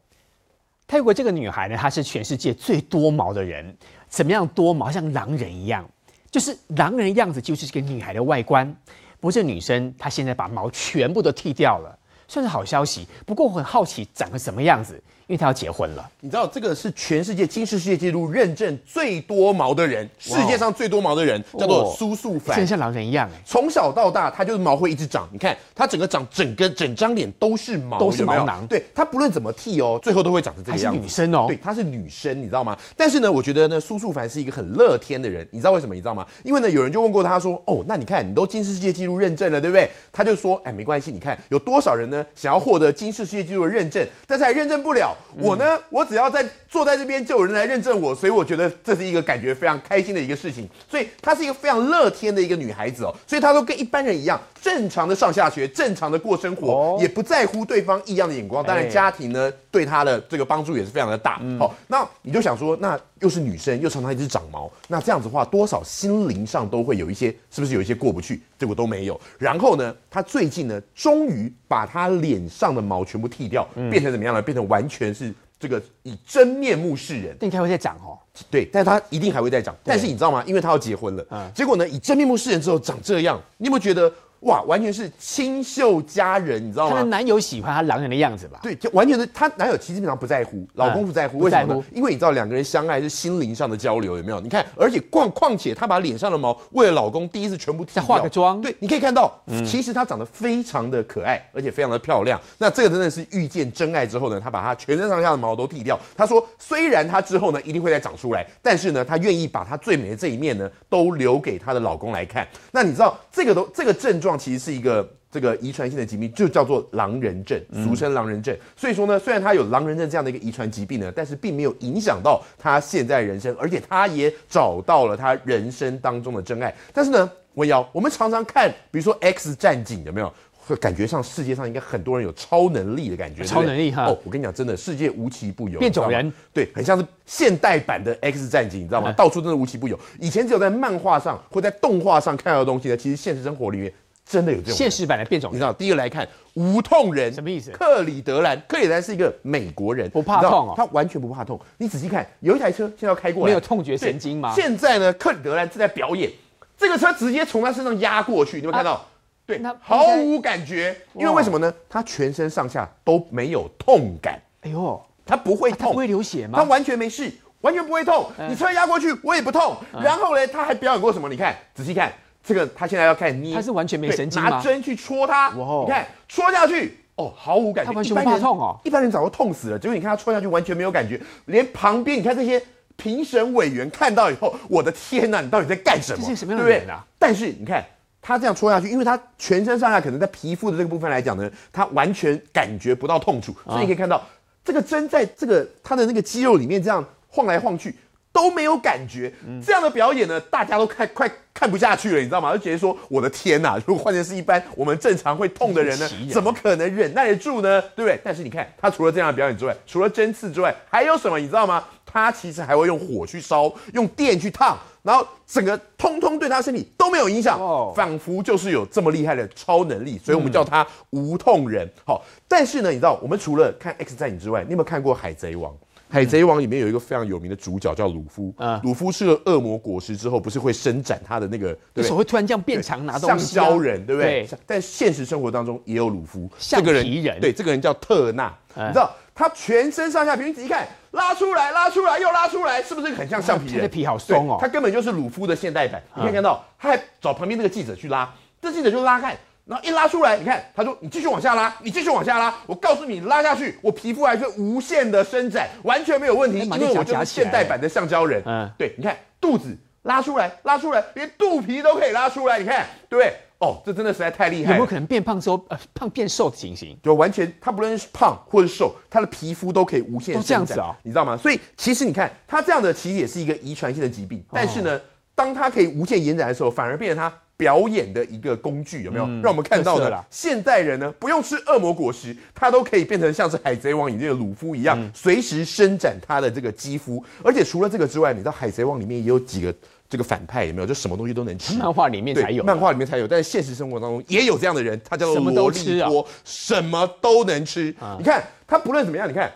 泰国这个女孩呢，她是全世界最多毛的人，怎么样多毛像狼人一样，就是狼人样子就是这个女孩的外观。不是女生，她现在把毛全部都剃掉了，算是好消息。不过我很好奇长得什么样子。因为他要结婚了，你知道这个是全世界金氏世界纪录认证最多毛的人，世界上最多毛的人叫做苏素凡，像狼人一样，从小到大他就是毛会一直长。你看他整个长整个整张脸都是毛，都是毛囊。对他不论怎么剃哦，最后都会长成这样。还是女生哦，对，她是女生，你知道吗？但是呢，我觉得呢，苏素凡是一个很乐天的人，你知道为什么？你知道吗？因为呢，有人就问过他说，哦，那你看你都金氏世界纪录认证了，对不对？他就说，哎，没关系，你看有多少人呢想要获得金氏世界纪录的认证，但是认证不了。我呢？我只要在。坐在这边就有人来认证我，所以我觉得这是一个感觉非常开心的一个事情。所以她是一个非常乐天的一个女孩子哦，所以她都跟一般人一样正常的上下学，正常的过生活，也不在乎对方异样的眼光。当然，家庭呢对她的这个帮助也是非常的大。好，那你就想说，那又是女生又常常一直长毛，那这样子的话多少心灵上都会有一些，是不是有一些过不去？结果都没有。然后呢，她最近呢，终于把她脸上的毛全部剃掉，变成怎么样了？变成完全是。这个以真面目示人，但应该会再涨哦。对，但他一定还会再涨。但是你知道吗？因为他要结婚了，结果呢，以真面目示人之后长这样，你有有觉得？哇，完全是清秀佳人，你知道吗？她的男友喜欢她狼人的样子吧？对，就完全是她男友，其实平常不在乎，老公不在乎，什么呢？因为你知道两个人相爱是心灵上的交流，有没有？你看，而且况况且她把脸上的毛为了老公第一次全部剃掉，化个妆，对，你可以看到，其实她长得非常的可爱，而且非常的漂亮。那这个真的是遇见真爱之后呢，她把她全身上下的毛都剃掉。她说，虽然她之后呢一定会再长出来，但是呢，她愿意把她最美的这一面呢都留给她的老公来看。那你知道这个都这个症状？其实是一个这个遗传性的疾病，就叫做狼人症，俗称狼人症。所以说呢，虽然他有狼人症这样的一个遗传疾病呢，但是并没有影响到他现在人生，而且他也找到了他人生当中的真爱。但是呢，我瑶，我们常常看，比如说《X 战警》，有没有感觉上世界上应该很多人有超能力的感觉？超能力哈！哦，我跟你讲，真的，世界无奇不有。变种人对，很像是现代版的《X 战警》，你知道吗？到处真的无奇不有。以前只有在漫画上或在动画上看到的东西呢，其实现实生活里面。真的有这种现实版的变种，你知道？第一个来看无痛人什么意思？克里德兰，克里德兰是一个美国人，不怕痛哦，他完全不怕痛。你仔细看，有一台车现在要开过来，没有痛觉神经吗？现在呢，克里德兰正在表演，这个车直接从他身上压过去，你有没有看到？对，毫无感觉，因为为什么呢？他全身上下都没有痛感。哎呦，他不会痛，不会流血吗？他完全没事，完全不会痛。你车压过去，我也不痛。然后呢，他还表演过什么？你看，仔细看。这个他现在要开始捏，他是完全没神经拿针去戳他，你看戳下去，哦，毫无感觉。他完全怕痛哦，一般人早就痛死了。结果你看他戳下去完全没有感觉，连旁边你看这些评审委员看到以后，我的天呐，你到底在干什么？这是什么样的人啊？但是你看他这样戳下去，因为他全身上下可能在皮肤的这个部分来讲呢，他完全感觉不到痛楚，所以你可以看到这个针在这个他的那个肌肉里面这样晃来晃去。都没有感觉，这样的表演呢，大家都看快看不下去了，你知道吗？就觉得说我的天哪！如果换成是一般我们正常会痛的人呢，怎么可能忍耐得住呢？对不对？但是你看他除了这样的表演之外，除了针刺之外，还有什么？你知道吗？他其实还会用火去烧，用电去烫，然后整个通通对他身体都没有影响，仿佛就是有这么厉害的超能力，所以我们叫他无痛人。好，但是呢，你知道我们除了看《X 战警》之外，你有没有看过《海贼王》？海贼王里面有一个非常有名的主角叫鲁夫，鲁夫吃了恶魔果实之后，不是会伸展他的那个，手会突然这样变长，拿东西像人，对不对？但现实生活当中也有鲁夫，像皮人，对，这个人叫特纳，你知道他全身上下，皮，你仔细看，拉出来，拉出来，又拉出来，是不是很像橡皮人？皮好松哦，他根本就是鲁夫的现代版。你可以看到，他还找旁边那个记者去拉，这记者就拉汗。然后一拉出来，你看，他说你继续往下拉，你继续往下拉，我告诉你，拉下去，我皮肤还是无限的伸展，完全没有问题。因为我就是现代版的橡胶人，嗯，对，你看肚子拉出来，拉出来，连肚皮都可以拉出来，你看，对不对？哦，这真的实在太厉害。有没有可能变胖之候，呃，胖变瘦的情形？就完全，他不论是胖或者瘦，他的皮肤都可以无限这样子啊，你知道吗？所以其实你看他这样的，其实也是一个遗传性的疾病，但是呢，当他可以无限延展的时候，反而变得他。表演的一个工具，有没有让我们看到的啦？现代人呢，不用吃恶魔果实，他都可以变成像是《海贼王》里面的鲁夫一样，随时伸展他的这个肌肤。而且除了这个之外，你知道《海贼王》里面也有几个这个反派，有没有？就什么东西都能吃。漫画里面才有，漫画里面才有。但是现实生活当中也有这样的人，他叫做罗利波，什么都能吃。你看他不论怎么样，你看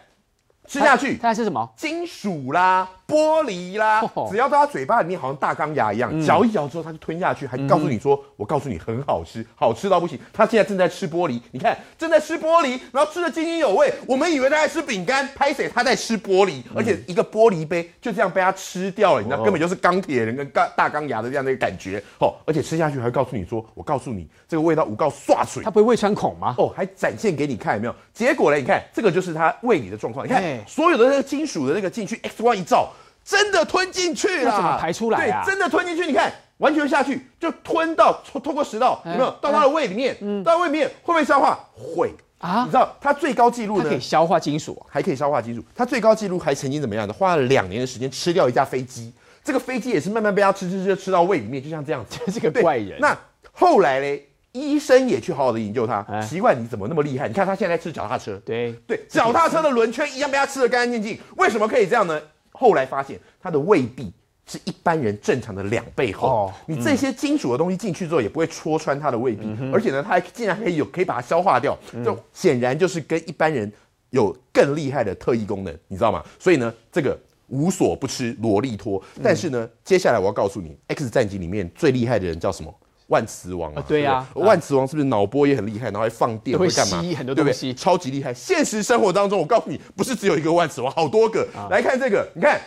吃下去，他还什么金属啦？玻璃啦，只要到他嘴巴里面，好像大钢牙一样，嚼一嚼之后他就吞下去，还告诉你说：“我告诉你很好吃，好吃到不行。”他现在正在吃玻璃，你看正在吃玻璃，然后吃的津津有味。我们以为他在吃饼干，拍谁？他在吃玻璃，而且一个玻璃杯就这样被他吃掉了，你知道，根本就是钢铁人跟钢大钢牙的这样的一个感觉哦。而且吃下去还告诉你说：“我告诉你这个味道五告唰水。”他不会胃穿孔吗？哦，还展现给你看有没有？结果呢？你看这个就是他胃里的状况，你看所有的那个金属的那个进去，X 光一照。真的吞进去了，怎么排出来？对，真的吞进去，你看完全下去就吞到通过食道，有没有到他的胃里面？嗯，到胃里面会不会消化？会啊，你知道他最高纪录呢？可以消化金属，还可以消化金属。他最高纪录还曾经怎么样的？花了两年的时间吃掉一架飞机，这个飞机也是慢慢被他吃吃吃吃到胃里面，就像这样，真 是个怪人。那后来嘞？医生也去好好的营救他，奇怪你怎么那么厉害？你看他现在吃脚踏车，对对，脚踏车的轮圈一样被他吃的干干净净，为什么可以这样呢？后来发现他的胃壁是一般人正常的两倍厚，你这些金属的东西进去之后也不会戳穿他的胃壁，而且呢，他还竟然可以有可以把它消化掉，就显然就是跟一般人有更厉害的特异功能，你知道吗？所以呢，这个无所不吃萝利托，但是呢，接下来我要告诉你，X 战警里面最厉害的人叫什么？万磁王啊，对呀，万磁王是不是脑波也很厉害，然后还放电，会吸嘛？很多东西，超级厉害。现实生活当中，我告诉你，不是只有一个万磁王，好多个。来看这个，你看。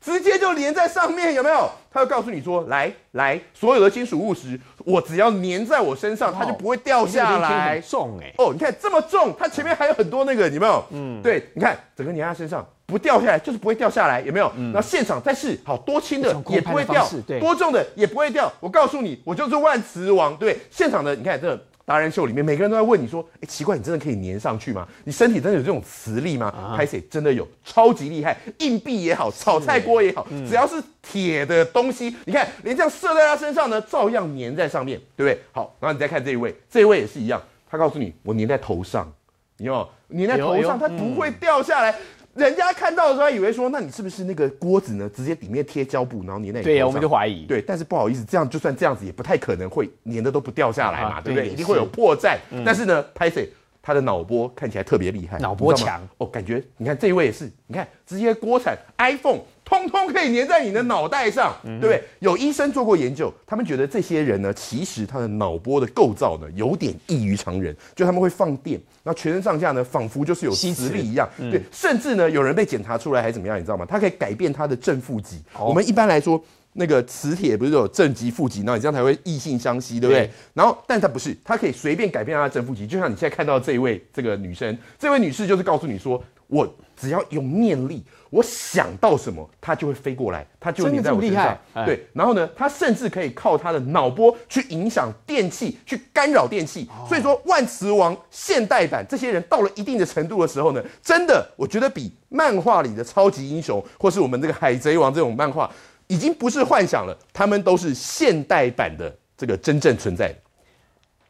直接就连在上面有没有？它会告诉你说，来来，所有的金属物质，我只要粘在我身上，它就不会掉下来。重哎！哦，你看这么重，它前面还有很多那个，有没有？嗯，对，你看整个粘它身上不掉下来，就是不会掉下来，有没有？嗯，那现场再试，好多轻的也不会掉，对，多重的也不会掉。我告诉你，我就是万磁王，对，现场的，你看这。达人秀里面，每个人都在问你说：“哎，奇怪，你真的可以粘上去吗？你身体真的有这种磁力吗拍、a 真的有超级厉害，硬币也好，炒菜锅也好，只要是铁的东西，你看连这样射在他身上呢，照样粘在上面，对不对？好，然后你再看这一位，这一位也是一样，他告诉你，我粘在头上，你要粘在头上，它不会掉下来。”人家看到的时候，还以为说，那你是不是那个锅子呢？直接里面贴胶布，然后粘在里面。对，我们就怀疑。对，但是不好意思，这样就算这样子，也不太可能会粘的都不掉下来嘛，对不对？一定会有破绽。但是呢，拍水。他的脑波看起来特别厉害，脑波强哦，感觉你看这一位也是，你看直接国产 iPhone 通通可以粘在你的脑袋上，对不对？有医生做过研究，他们觉得这些人呢，其实他的脑波的构造呢有点异于常人，就他们会放电，那全身上下呢仿佛就是有磁力一样，对，甚至呢有人被检查出来还怎么样，你知道吗？他可以改变他的正负极。我们一般来说。那个磁铁不是有正极负极，然后你这样才会异性相吸，对不对？然后，但它不是，它可以随便改变它的正负极，就像你现在看到这一位这个女生，这位女士就是告诉你说，我只要有念力，我想到什么，它就会飞过来，它就黏在身上。对，然后呢，它甚至可以靠它的脑波去影响电器，去干扰电器。所以说，万磁王现代版这些人到了一定的程度的时候呢，真的，我觉得比漫画里的超级英雄，或是我们这个海贼王这种漫画。已经不是幻想了，他们都是现代版的这个真正存在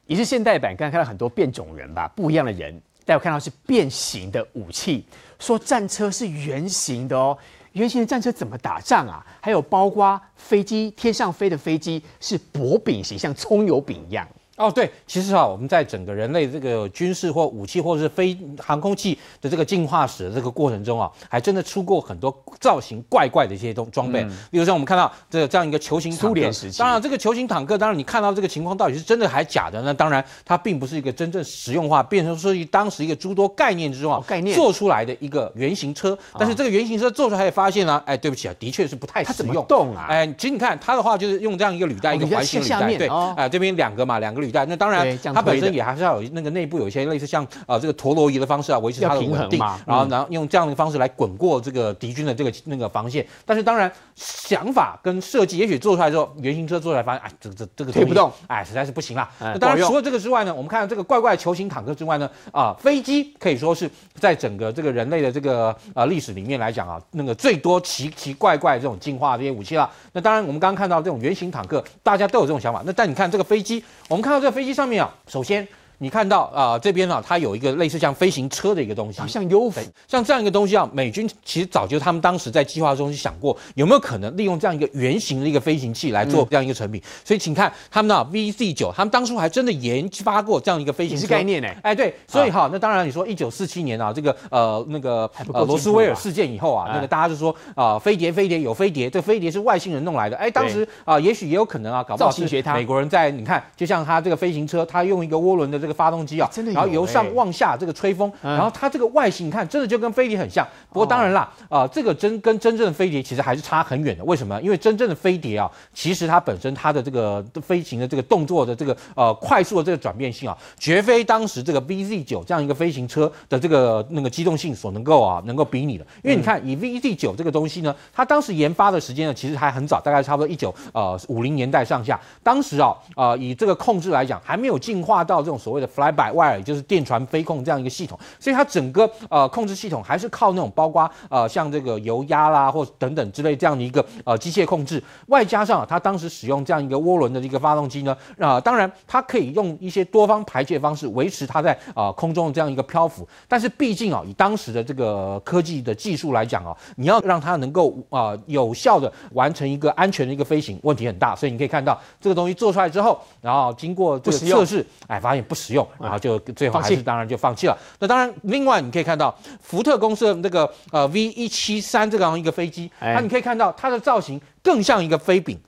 也是现代版。刚才看到很多变种人吧，不一样的人。大家看到是变形的武器，说战车是圆形的哦，圆形的战车怎么打仗啊？还有包括飞机，天上飞的飞机是薄饼形，像葱油饼一样。哦，对，其实啊，我们在整个人类这个军事或武器或者是飞航空器的这个进化史的这个过程中啊，还真的出过很多造型怪怪的一些东装备。嗯。比如说我们看到这这样一个球形。苏联时期。当然，这个球形坦克，当然你看到这个情况到底是真的还假的？那当然，它并不是一个真正实用化，变成说于当时一个诸多概念之中啊概念做出来的一个原型车。但是这个原型车做出来也发现呢，哎，对不起啊，的确是不太实用。它怎么动啊？哎，其实你看它的话，就是用这样一个履带，一个环形履带。对。哎，这边两个嘛，两个履。那当然，它本身也还是要有那个内部有一些类似像啊这个陀螺仪的方式啊维持它的稳定，嘛，然后然后用这样的方式来滚过这个敌军的这个那个防线。但是当然，想法跟设计也许做出来之后，原型车做出来发现哎，这这这个推不动，哎实在是不行啦。那当然除了这个之外呢，我们看到这个怪怪球形坦克之外呢，啊飞机可以说是在整个这个人类的这个啊历史里面来讲啊那个最多奇奇怪怪这种进化这些武器了。那当然我们刚刚看到这种原型坦克，大家都有这种想法。那但你看这个飞机，我们看。在飞机上面啊，首先。你看到啊，这边呢，它有一个类似像飞行车的一个东西，像 U 步，像这样一个东西啊。美军其实早就他们当时在计划中就想过，有没有可能利用这样一个圆形的一个飞行器来做这样一个成品。所以，请看他们的 v c 九，他们当初还真的研发过这样一个飞行器概念呢。哎，对，所以哈，那当然你说一九四七年啊，这个呃那个罗斯威尔事件以后啊，那个大家就说啊，飞碟飞碟有飞碟，这飞碟是外星人弄来的。哎，当时啊，也许也有可能啊，搞不好是美国人在你看，就像他这个飞行车，他用一个涡轮的这。个发动机啊，然后由上往下这个吹风，然后它这个外形，你看，真的就跟飞碟很像。不过当然啦，啊，这个真跟真正的飞碟其实还是差很远的。为什么？因为真正的飞碟啊，其实它本身它的这个飞行的这个动作的这个呃快速的这个转变性啊，绝非当时这个 VZ 九这样一个飞行车的这个那个机动性所能够啊能够比拟的。因为你看，以 VZ 九这个东西呢，它当时研发的时间呢，其实还很早，大概差不多一九呃五零年代上下。当时啊啊，以这个控制来讲，还没有进化到这种所谓。的 fly by wire 就是电传飞控这样一个系统，所以它整个呃控制系统还是靠那种包括呃像这个油压啦或等等之类这样的一个呃机械控制，外加上它当时使用这样一个涡轮的一个发动机呢，啊，当然它可以用一些多方排泄方式维持它在啊空中的这样一个漂浮，但是毕竟啊以当时的这个科技的技术来讲啊，你要让它能够啊有效的完成一个安全的一个飞行，问题很大，所以你可以看到这个东西做出来之后，然后经过这个测试，哎，发现不实。使用，然后就最后还是当然就放弃了。那当然，另外你可以看到福特公司的那个呃 V 一七三这个一个飞机，那你可以看到它的造型更像一个飞饼。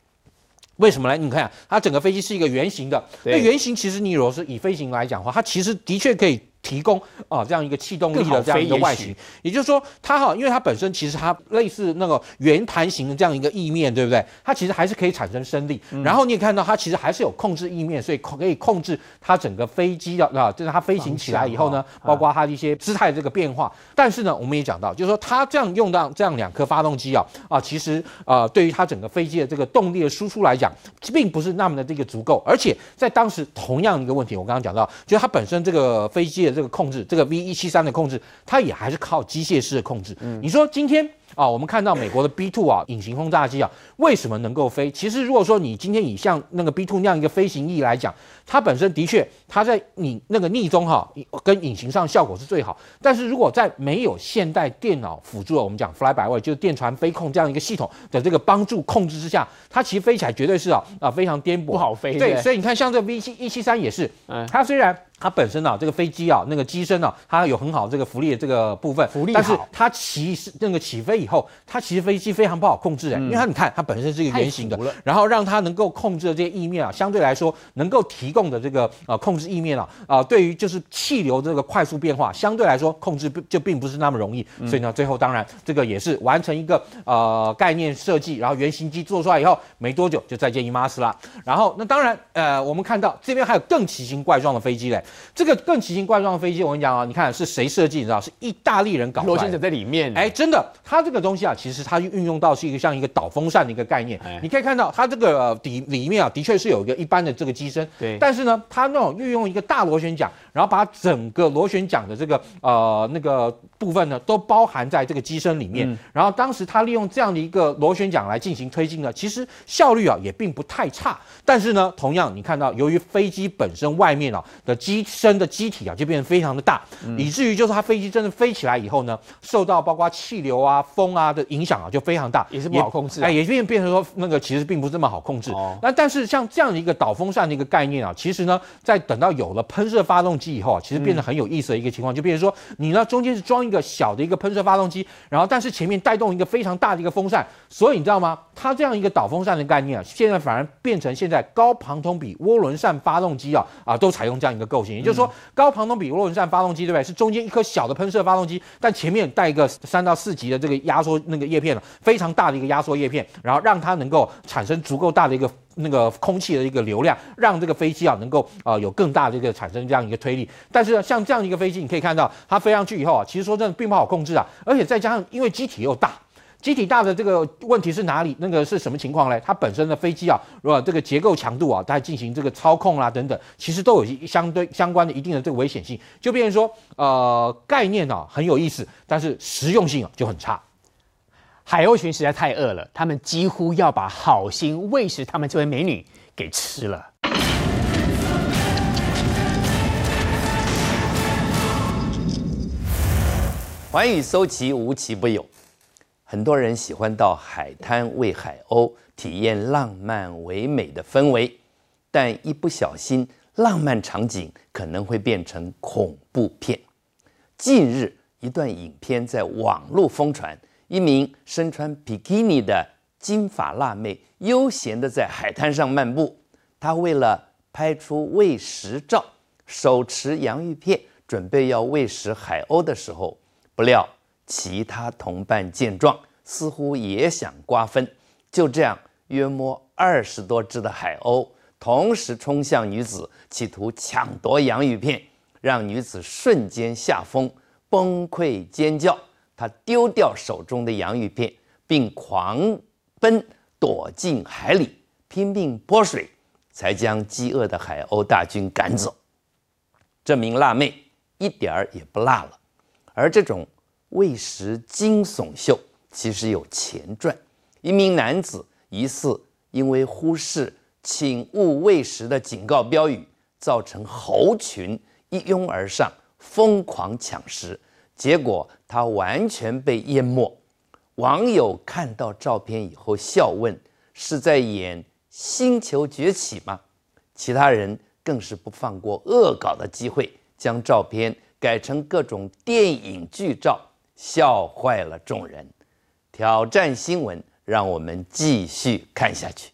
为什么呢？你看它整个飞机是一个圆形的，那圆形其实你如果是以飞行来讲的话，它其实的确可以。提供啊这样一个气动力的这样一个外形，也就是说它哈，因为它本身其实它类似那个圆盘形的这样一个翼面，对不对？它其实还是可以产生升力。然后你也看到它其实还是有控制翼面，所以可以控制它整个飞机的啊，就是它飞行起来以后呢，包括它的一些姿态这个变化。但是呢，我们也讲到，就是说它这样用到这样两颗发动机啊啊，其实啊对于它整个飞机的这个动力的输出来讲，并不是那么的这个足够。而且在当时同样一个问题，我刚刚讲到，就是它本身这个飞机的。这个控制，这个 V 一七三的控制，它也还是靠机械式的控制。嗯，你说今天啊，我们看到美国的 B two 啊，隐形轰炸机啊，为什么能够飞？其实如果说你今天以像那个 B two 那样一个飞行翼来讲，它本身的确，它在你那个逆中哈，跟隐形上效果是最好。但是如果在没有现代电脑辅助的，我们讲 Fly By w a y 就是电传飞控这样一个系统的这个帮助控制之下，它其实飞起来绝对是啊啊非常颠簸，不好飞。对，所以你看，像这 V 七一七三也是，它虽然。它本身呢，这个飞机啊，那个机身呢，它有很好这个浮力的这个部分，浮力但是它起那个起飞以后，它其实飞机非常不好控制哎，因为它你看它本身是一个圆形的，然后让它能够控制的这些意面啊，相对来说能够提供的这个啊控制意面啊啊，对于就是气流这个快速变化，相对来说控制不就并不是那么容易。所以呢，最后当然这个也是完成一个呃概念设计，然后原型机做出来以后，没多久就再见伊马斯了。然后那当然呃，我们看到这边还有更奇形怪状的飞机嘞。这个更奇形怪状的飞机，我跟你讲啊，你看是谁设计？你知道是意大利人搞的。螺旋桨在里面。哎，真的，它这个东西啊，其实它运用到是一个像一个导风扇的一个概念。你可以看到，它这个底里面啊，的确是有一个一般的这个机身。对。但是呢，它那种运用一个大螺旋桨，然后把整个螺旋桨的这个呃那个部分呢，都包含在这个机身里面。然后当时它利用这样的一个螺旋桨来进行推进呢，其实效率啊也并不太差。但是呢，同样你看到，由于飞机本身外面啊的机机身的机体啊，就变得非常的大，以至于就是它飞机真的飞起来以后呢，受到包括气流啊、风啊的影响啊，就非常大，也是不好控制，哎，也变变成说那个其实并不是这么好控制。那但是像这样的一个导风扇的一个概念啊，其实呢，在等到有了喷射发动机以后啊，其实变得很有意思的一个情况，就变成说你呢中间是装一个小的一个喷射发动机，然后但是前面带动一个非常大的一个风扇，所以你知道吗？它这样一个导风扇的概念啊，现在反而变成现在高旁通比涡轮扇发动机啊啊都采用这样一个构型。也就是说，高庞通比涡轮扇发动机，对不对？是中间一颗小的喷射发动机，但前面带一个三到四级的这个压缩那个叶片了，非常大的一个压缩叶片，然后让它能够产生足够大的一个那个空气的一个流量，让这个飞机啊能够啊有更大的一个产生这样一个推力。但是像这样一个飞机，你可以看到它飞上去以后啊，其实说真的并不好控制啊，而且再加上因为机体又大。机体大的这个问题是哪里？那个是什么情况呢？它本身的飞机啊，如果这个结构强度啊，在进行这个操控啦等等，其实都有相对相关的一定的这危险性。就变成说，呃，概念啊很有意思，但是实用性啊就很差。海鸥群实在太饿了，他们几乎要把好心喂食他们这位美女给吃了。寰宇搜奇，无奇不有。很多人喜欢到海滩喂海鸥，体验浪漫唯美的氛围，但一不小心，浪漫场景可能会变成恐怖片。近日，一段影片在网络疯传，一名身穿比基尼的金发辣妹悠闲地在海滩上漫步。她为了拍出喂食照，手持洋芋片准备要喂食海鸥的时候，不料。其他同伴见状，似乎也想瓜分。就这样，约摸二十多只的海鸥同时冲向女子，企图抢夺洋芋片，让女子瞬间吓疯，崩溃尖叫。她丢掉手中的洋芋片，并狂奔躲进海里，拼命泼水，才将饥饿的海鸥大军赶走。这名辣妹一点儿也不辣了，而这种。喂食惊悚秀其实有前传。一名男子疑似因为忽视“请勿喂食”的警告标语，造成猴群一拥而上，疯狂抢食，结果他完全被淹没。网友看到照片以后笑问：“是在演《星球崛起》吗？”其他人更是不放过恶搞的机会，将照片改成各种电影剧照。笑坏了众人，挑战新闻，让我们继续看下去。